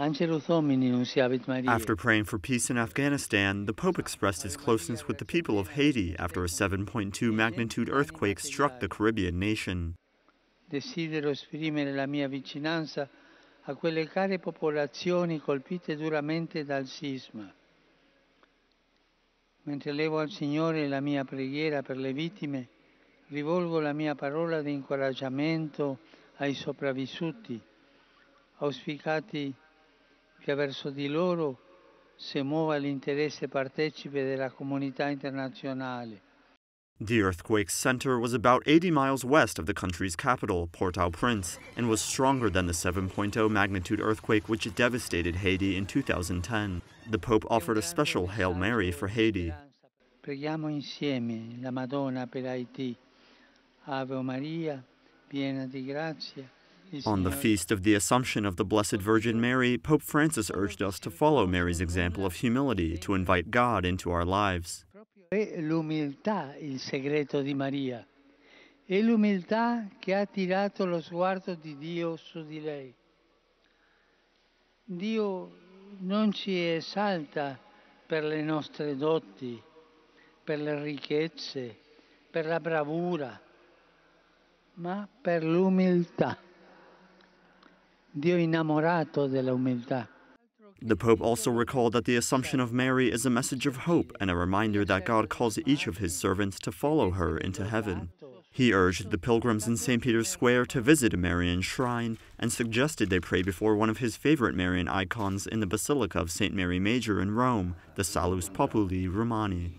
After praying for peace in Afghanistan, the Pope expressed his closeness with the people of Haiti after a 7.2 magnitude earthquake struck the Caribbean nation. Desidero esprimere la mia vicinanza a quelle care popolazioni colpite duramente dal sisma. Mentre levo al Signore la mia preghiera per le vittime, rivolgo la mia parola di incoraggiamento ai sopravvissuti, auspicati che verso di loro si muova l'interesse partecipe della comunità internazionale. The earthquake's center was about 80 miles west of the country's capital, Port-au-Prince, and was stronger than the 7.0 magnitude earthquake which devastated Haiti in 2010. The Pope offered a special Hail Mary for Haiti. Preghiamo insieme la Madonna per Haiti. Ave Maria, piena di grazia, on the feast of the Assumption of the Blessed Virgin Mary, Pope Francis urged us to follow Mary's example of humility to invite God into our lives. Dio non ci esalta per le nostre doti, per le ricchezze, per la bravura, ma per l'umiltà. The Pope also recalled that the Assumption of Mary is a message of hope and a reminder that God calls each of his servants to follow her into heaven. He urged the pilgrims in St. Peter's Square to visit a Marian shrine and suggested they pray before one of his favorite Marian icons in the Basilica of St. Mary Major in Rome, the Salus Populi Romani.